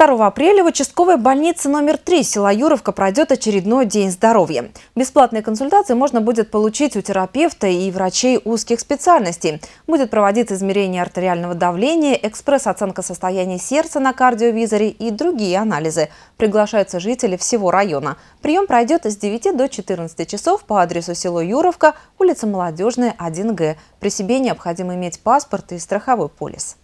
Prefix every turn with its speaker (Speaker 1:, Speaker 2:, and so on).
Speaker 1: 2 апреля в участковой больнице номер 3 села Юровка пройдет очередной день здоровья. Бесплатные консультации можно будет получить у терапевта и врачей узких специальностей. Будет проводиться измерение артериального давления, экспресс-оценка состояния сердца на кардиовизоре и другие анализы. Приглашаются жители всего района. Прием пройдет с 9 до 14 часов по адресу село Юровка, улица Молодежная, 1Г. При себе необходимо иметь паспорт и страховой полис.